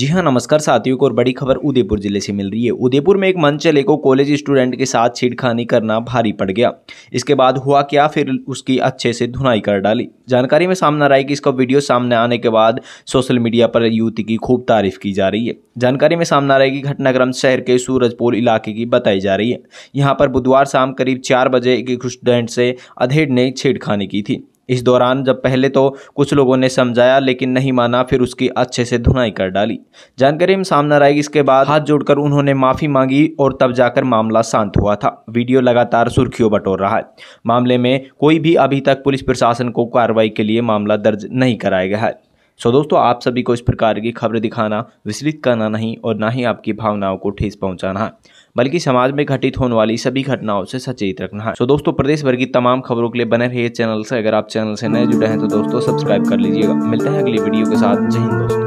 जी हाँ नमस्कार साथियों को और बड़ी खबर उदयपुर जिले से मिल रही है उदयपुर में एक चले को कॉलेज स्टूडेंट के साथ छेड़खानी करना भारी पड़ गया इसके बाद हुआ क्या फिर उसकी अच्छे से धुनाई कर डाली जानकारी में सामने आ रहा है कि इसका वीडियो सामने आने के बाद सोशल मीडिया पर युवती की खूब तारीफ की जा रही है जानकारी में सामने आ रहा है कि घटनाक्रम शहर के सूरजपुर इलाके की बताई जा रही है यहाँ पर बुधवार शाम करीब चार बजे एक स्टूडेंट से अधेड़ ने छेड़खानी की थी इस दौरान जब पहले तो कुछ लोगों ने समझाया लेकिन नहीं माना फिर उसकी अच्छे से धुनाई कर डाली जानकारी में सामने आई इसके बाद हाथ जोड़कर उन्होंने माफ़ी मांगी और तब जाकर मामला शांत हुआ था वीडियो लगातार सुर्खियों बटोर रहा है मामले में कोई भी अभी तक पुलिस प्रशासन को कार्रवाई के लिए मामला दर्ज नहीं कराया गया है सो दोस्तों आप सभी को इस प्रकार की खबर दिखाना विचलित करना नहीं और ना ही आपकी भावनाओं को ठेस पहुंचाना है बल्कि समाज में घटित होने वाली सभी घटनाओं से सचेत रखना है सो दोस्तों प्रदेश भर की तमाम खबरों के लिए बने रहिए चैनल से अगर आप चैनल से नए जुड़े हैं तो दोस्तों सब्सक्राइब कर लीजिएगा मिलते हैं अगली वीडियो के साथ जय हिंद दोस्तों